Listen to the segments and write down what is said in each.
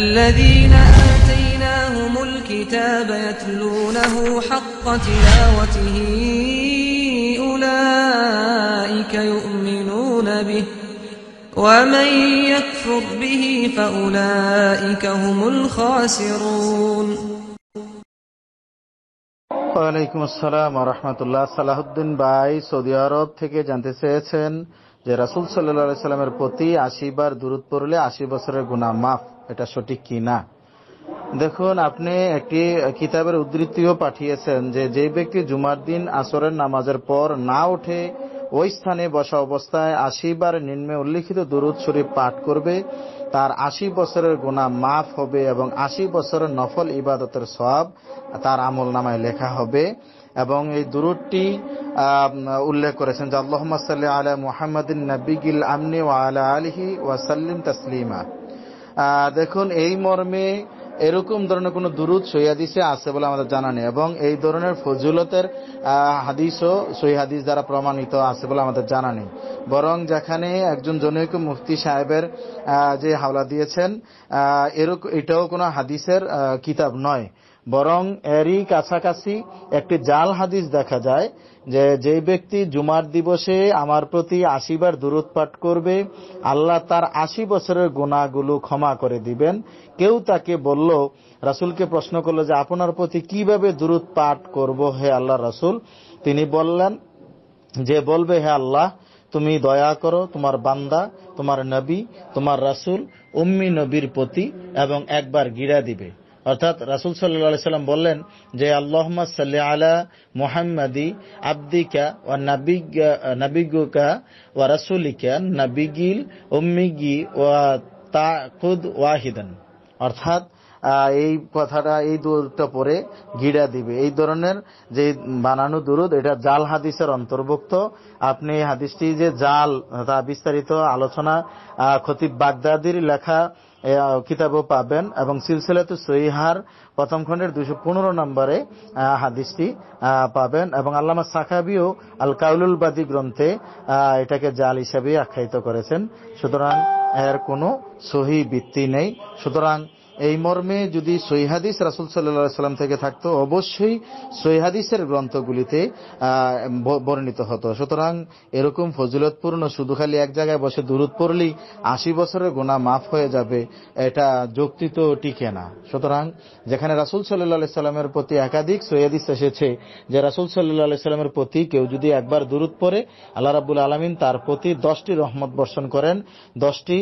الذين آتيناهم الكتاب يتلونه حق تلاوته أولئك يؤمنون به ومن يكفر به فأولئك هم الخاسرون وعليكم السلام ورحمة الله صلاح الدين بائي سعودي عرب থেকে জানতে চেয়েছেন যে রাসূল সাল্লাল্লাহু আলাইহি সাল্লামের প্রতি 80 বার দরুদ পড়লে 80 বছরের গুনাহ এটা সঠিক কি না দেখুন আপনি একটি কিতাবের উদ্ধৃতিও পাঠিয়েছেন যে যে ব্যক্তি জুমার দিন আসরের নামাজের পর না উঠে ওই স্থানে বসা অবস্থায় আশি বার নিম্নে উল্লিখিত দুরুদ শরীফ পাঠ করবে তার আশি বছরের গুণা মাফ হবে এবং আশি বছরের নফল ইবাদতের সব তার আমল নামায় লেখা হবে এবং এই দুরুদটি উল্লেখ করেছেন যে আল্লাহ সাল্লাহ আলাহ মুহাম্মদিন নবিগিল আমনি ও আলা আলহি ওয়াসাল্লিম তাসলিমা দেখুন এই মর্মে এরকম ধরনের কোনো দুরুদ সহি হাদিসে আছে বলে আমাদের জানা নেই এবং এই ধরনের ফজুলতের হাদিসও সহি হাদিস দ্বারা প্রমাণিত আছে বলে আমাদের জানা নেই বরং যেখানে একজন জনৈক মুফতি সাহেবের যে হাওলা দিয়েছেন এরকম এটাও কোনো হাদিসের কিতাব নয় বরং এরই কাছাকাছি একটি জাল হাদিস দেখা যায় যে যে ব্যক্তি জুমার দিবসে আমার প্রতি আশিবার দূরত পাঠ করবে আল্লাহ তার আশি বছরের গুণাগুলো ক্ষমা করে দিবেন কেউ তাকে বলল রাসুলকে প্রশ্ন করলো যে আপনার প্রতি কিভাবে দূরত পাঠ করব হে আল্লাহ রাসুল তিনি বললেন যে বলবে হে আল্লাহ তুমি দয়া করো তোমার বান্দা তোমার নবী তোমার রাসুল উম্মি নবীর প্রতি এবং একবার গিরা দিবে অর্থাৎ রাসুল সাল্লাম বললেন যে আল্লাহমা সাল্লি আলা মোহাম্মদি আব্দিকা ও নাবিগুকা ও রাসুলিকা নাবিগিল উম্মিগি ও তা ওয়াহিদান অর্থাৎ এই কথাটা এই দূরটা পরে গিড়া দিবে এই ধরনের যে বানানো দুরুদ এটা জাল হাদিসের অন্তর্ভুক্ত আপনি এই হাদিসটি যে জাল তা বিস্তারিত আলোচনা খতিব বাগদাদির লেখা কিতাবও পাবেন এবং সিলসিলাতু সহিহার প্রথম খণ্ডের দুশো পনেরো নম্বরে হাদিসটি পাবেন এবং আল্লামা সাকাবিও আল কাউলুল বাদী গ্রন্থে এটাকে জাল হিসাবে আখ্যায়িত করেছেন সুতরাং এর কোনো সহি ভিত্তি নেই সুতরাং এই মর্মে যদি সৈহাদিস রাসুল সাল্লা সাল্লাম থেকে থাকতো অবশ্যই সৈহাদিসের গ্রন্থগুলিতে বর্ণিত হতো সুতরাং এরকম ফজিলতপূর্ণ শুধু খালি এক জায়গায় বসে দূরত পড়লেই আশি বছরের গোনা মাফ হয়ে যাবে এটা যুক্তি তো টিকে না সুতরাং যেখানে রাসুল সাল্লাহ সাল্লামের প্রতি একাধিক সৈহাদিস এসেছে যে রাসুল সাল্লাহ সাল্লামের প্রতি কেউ যদি একবার দূরত পড়ে আল্লাহ রাবুল আলমিন তার প্রতি দশটি রহমত বর্ষণ করেন দশটি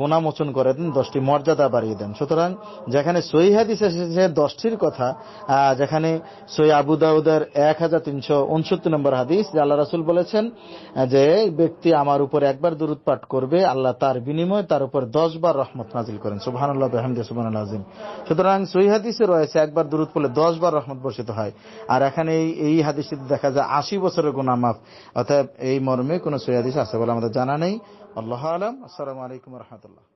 গোনামোচন করে দেন দশটি মর্যাদা বাড়িয়ে দেন সুতরাং সুতরাং যেখানে সই হাদিস এসেছে দশটির কথা যেখানে সই আবু এক হাজার তিনশো উনসত্তর নম্বর হাদিস যে আল্লাহ রাসুল বলেছেন যে ব্যক্তি আমার উপর একবার দূরত পাঠ করবে আল্লাহ তার বিনিময়ে তার উপর দশ বার রহমত নাজিল করেন সুবাহ সুবাহ আজিম সুতরাং সই হাদিসে রয়েছে একবার দূরত পড়লে দশ বার রহমত বর্ষিত হয় আর এখানে এই হাদিসটিতে দেখা যায় আশি বছরের গুণা মাফ অর্থাৎ এই মর্মে কোনো সই হাদিস আছে বলে আমাদের জানা নেই আল্লাহ আলম আসসালামু আলাইকুম রহমতুল্লাহ